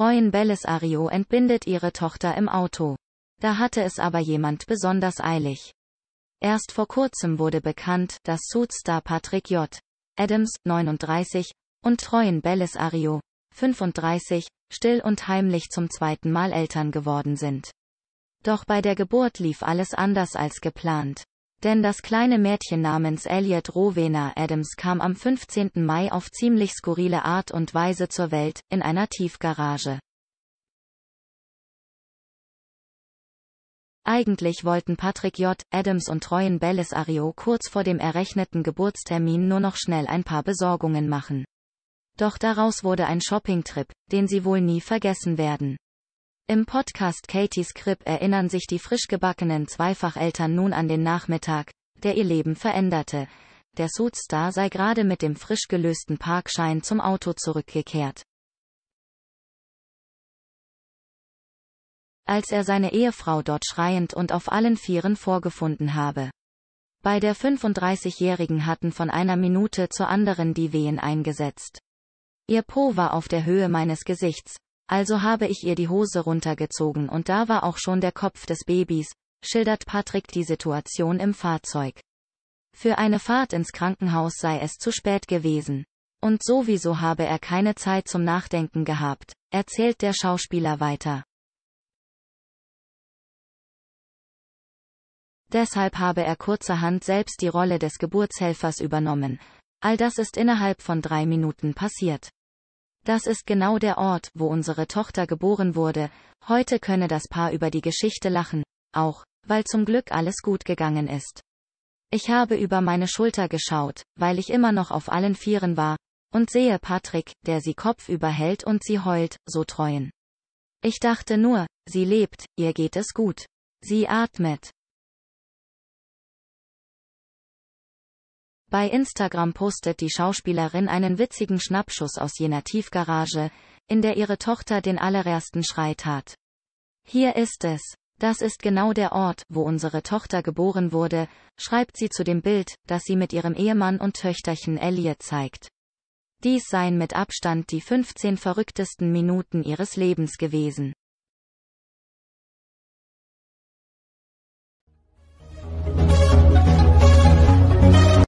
treuen Belisario entbindet ihre Tochter im Auto. Da hatte es aber jemand besonders eilig. Erst vor kurzem wurde bekannt, dass Suitstar Patrick J. Adams, 39, und treuen Belisario, 35, still und heimlich zum zweiten Mal Eltern geworden sind. Doch bei der Geburt lief alles anders als geplant. Denn das kleine Mädchen namens Elliot Rowena Adams kam am 15. Mai auf ziemlich skurrile Art und Weise zur Welt, in einer Tiefgarage. Eigentlich wollten Patrick J. Adams und Treuen Belisario kurz vor dem errechneten Geburtstermin nur noch schnell ein paar Besorgungen machen. Doch daraus wurde ein Shoppingtrip, den sie wohl nie vergessen werden. Im Podcast Katies Crib erinnern sich die frischgebackenen Zweifacheltern nun an den Nachmittag, der ihr Leben veränderte. Der Suitstar sei gerade mit dem frisch gelösten Parkschein zum Auto zurückgekehrt. Als er seine Ehefrau dort schreiend und auf allen Vieren vorgefunden habe. Bei der 35-Jährigen hatten von einer Minute zur anderen die Wehen eingesetzt. Ihr Po war auf der Höhe meines Gesichts, also habe ich ihr die Hose runtergezogen und da war auch schon der Kopf des Babys, schildert Patrick die Situation im Fahrzeug. Für eine Fahrt ins Krankenhaus sei es zu spät gewesen. Und sowieso habe er keine Zeit zum Nachdenken gehabt, erzählt der Schauspieler weiter. Deshalb habe er kurzerhand selbst die Rolle des Geburtshelfers übernommen. All das ist innerhalb von drei Minuten passiert. Das ist genau der Ort, wo unsere Tochter geboren wurde. Heute könne das Paar über die Geschichte lachen. Auch, weil zum Glück alles gut gegangen ist. Ich habe über meine Schulter geschaut, weil ich immer noch auf allen Vieren war, und sehe Patrick, der sie kopfüber hält und sie heult, so treuen. Ich dachte nur, sie lebt, ihr geht es gut. Sie atmet. Bei Instagram postet die Schauspielerin einen witzigen Schnappschuss aus jener Tiefgarage, in der ihre Tochter den allerersten Schrei tat. Hier ist es. Das ist genau der Ort, wo unsere Tochter geboren wurde, schreibt sie zu dem Bild, das sie mit ihrem Ehemann und Töchterchen Elliot zeigt. Dies seien mit Abstand die 15 verrücktesten Minuten ihres Lebens gewesen.